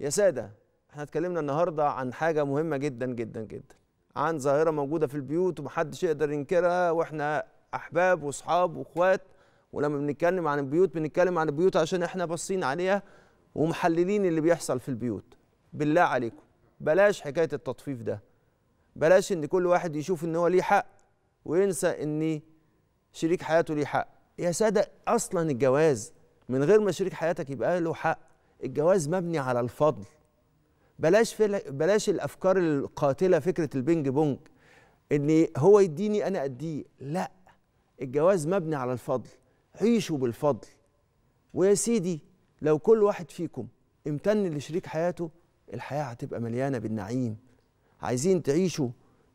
يا ساده احنا اتكلمنا النهارده عن حاجه مهمه جدا جدا جدا عن ظاهره موجوده في البيوت ومحدش يقدر ينكرها واحنا احباب واصحاب واخوات ولما بنتكلم عن البيوت بنتكلم عن البيوت عشان احنا باصين عليها ومحللين اللي بيحصل في البيوت بالله عليكم بلاش حكايه التطفيف ده بلاش ان كل واحد يشوف ان هو ليه حق وينسى ان شريك حياته ليه حق يا ساده اصلا الجواز من غير ما شريك حياتك يبقى له حق الجواز مبني على الفضل بلاش بلاش الافكار القاتله فكره البينج بونج ان هو يديني انا اديه لا الجواز مبني على الفضل عيشوا بالفضل ويا سيدي لو كل واحد فيكم امتن لشريك حياته الحياه هتبقى مليانه بالنعيم عايزين تعيشوا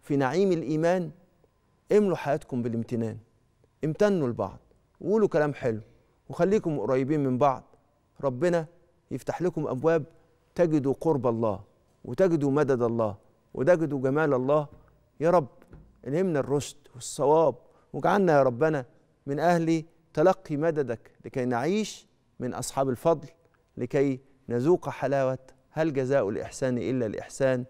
في نعيم الايمان املوا حياتكم بالامتنان امتنوا لبعض وقولوا كلام حلو وخليكم قريبين من بعض ربنا يفتح لكم أبواب تجدوا قرب الله وتجدوا مدد الله وتجدوا جمال الله يا رب الهمنا الرشد والصواب واجعلنا يا ربنا من أهل تلقي مددك لكي نعيش من أصحاب الفضل لكي نذوق حلاوة هل جزاء الإحسان إلا الإحسان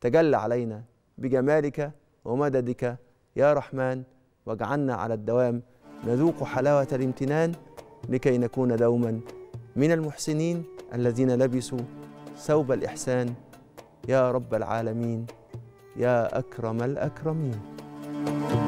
تجلى علينا بجمالك ومددك يا رحمن واجعلنا على الدوام نذوق حلاوة الامتنان لكي نكون دوما من المحسنين الذين لبسوا ثوب الإحسان يا رب العالمين يا أكرم الأكرمين